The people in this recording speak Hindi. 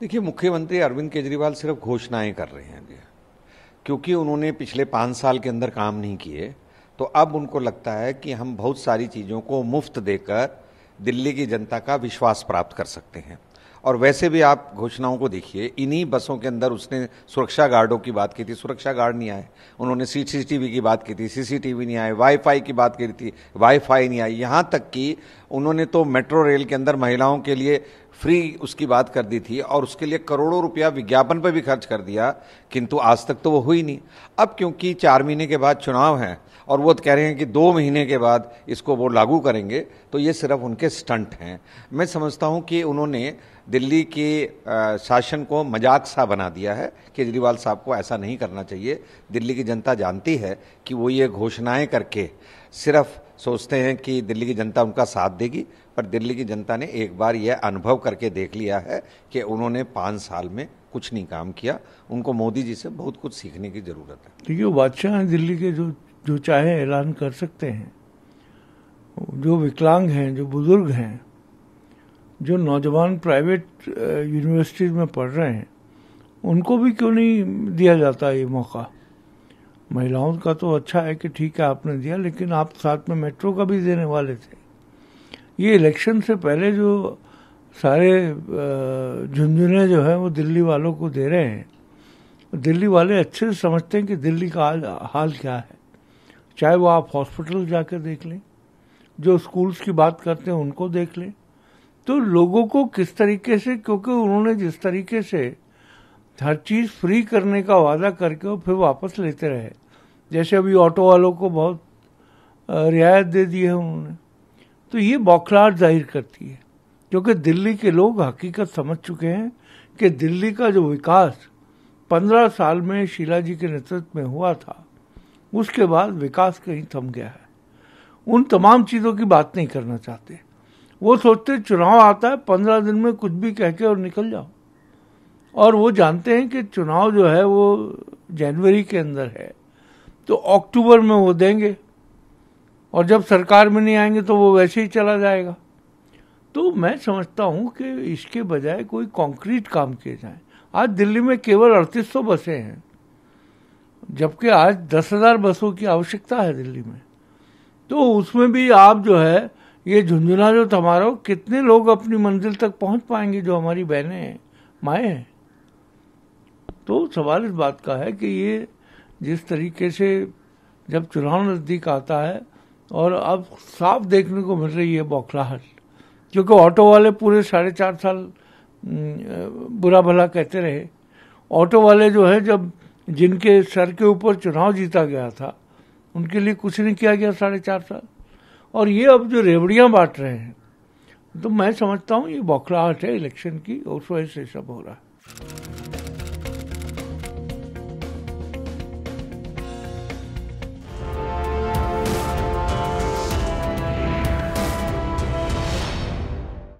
देखिए मुख्यमंत्री अरविंद केजरीवाल सिर्फ घोषणाएं कर रहे हैं जी क्योंकि उन्होंने पिछले पाँच साल के अंदर काम नहीं किए तो अब उनको लगता है कि हम बहुत सारी चीज़ों को मुफ्त देकर दिल्ली की जनता का विश्वास प्राप्त कर सकते हैं और वैसे भी आप घोषणाओं को देखिए इन्हीं बसों के अंदर उसने सुरक्षा गार्डों की बात की थी सुरक्षा गार्ड नहीं आए उन्होंने सीसीटीवी की बात की थी सीसीटीवी नहीं आए वाईफाई की बात की थी वाईफाई नहीं आई यहाँ तक कि उन्होंने तो मेट्रो रेल के अंदर महिलाओं के लिए फ्री उसकी बात कर दी थी और उसके लिए करोड़ों रुपया विज्ञापन पर भी खर्च कर दिया किंतु आज तक तो वो हुई नहीं अब क्योंकि चार महीने के बाद चुनाव हैं और वो कह रहे हैं कि दो महीने के बाद इसको वो लागू करेंगे तो ये सिर्फ उनके स्टंट हैं मैं समझता हूँ कि उन्होंने दिल्ली के शासन को मजाक सा बना दिया है केजरीवाल साहब को ऐसा नहीं करना चाहिए दिल्ली की जनता जानती है कि वो ये घोषणाएं करके सिर्फ सोचते हैं कि दिल्ली की जनता उनका साथ देगी पर दिल्ली की जनता ने एक बार यह अनुभव करके देख लिया है कि उन्होंने पाँच साल में कुछ नहीं काम किया उनको मोदी जी से बहुत कुछ सीखने की ज़रूरत है देखिए वो बादशाह हैं दिल्ली के जो जो चाहे ऐलान कर सकते हैं जो विकलांग हैं जो बुज़ुर्ग हैं जो नौजवान प्राइवेट यूनिवर्सिटीज़ में पढ़ रहे हैं उनको भी क्यों नहीं दिया जाता ये मौका महिलाओं का तो अच्छा है कि ठीक है आपने दिया लेकिन आप साथ में मेट्रो का भी देने वाले थे ये इलेक्शन से पहले जो सारे झुंझुने जो है वो दिल्ली वालों को दे रहे हैं दिल्ली वाले अच्छे से समझते हैं कि दिल्ली का हाल, हाल क्या है चाहे वो आप हॉस्पिटल जाकर देख लें जो स्कूल्स की बात करते हैं उनको देख लें तो लोगों को किस तरीके से क्योंकि उन्होंने जिस तरीके से हर चीज़ फ्री करने का वादा करके वो फिर वापस लेते रहे जैसे अभी ऑटो वालों को बहुत रियायत दे दी है उन्होंने तो ये बौखलाहट जाहिर करती है क्योंकि दिल्ली के लोग हकीकत समझ चुके हैं कि दिल्ली का जो विकास पंद्रह साल में शीला जी के नेतृत्व में हुआ था उसके बाद विकास कहीं थम गया है उन तमाम चीज़ों की बात नहीं करना चाहते वो सोचते चुनाव आता है पंद्रह दिन में कुछ भी कह के और निकल जाओ और वो जानते हैं कि चुनाव जो है वो जनवरी के अंदर है तो अक्टूबर में वो देंगे और जब सरकार में नहीं आएंगे तो वो वैसे ही चला जाएगा तो मैं समझता हूँ कि इसके बजाय कोई कंक्रीट काम किए जाएं आज दिल्ली में केवल अड़तीस सौ बसें हैं जबकि आज दस हजार बसों की आवश्यकता है दिल्ली में तो उसमें भी आप जो है ये झुंझुना जो तुम्हारा कितने लोग अपनी मंजिल तक पहुंच पाएंगे जो हमारी बहनें हैं माएँ हैं तो सवाल इस बात का है कि ये जिस तरीके से जब चुनाव नज़दीक आता है और अब साफ देखने को मिल रही है बौखलाहट क्योंकि ऑटो वाले पूरे साढ़े चार साल बुरा भला कहते रहे ऑटो वाले जो है जब जिनके सर के ऊपर चुनाव जीता गया था उनके लिए कुछ नहीं किया गया साढ़े चार साल और ये अब जो रेवड़ियाँ बांट रहे हैं तो मैं समझता हूँ ये बौखलाहट है इलेक्शन की और उस वजह से सब हो रहा है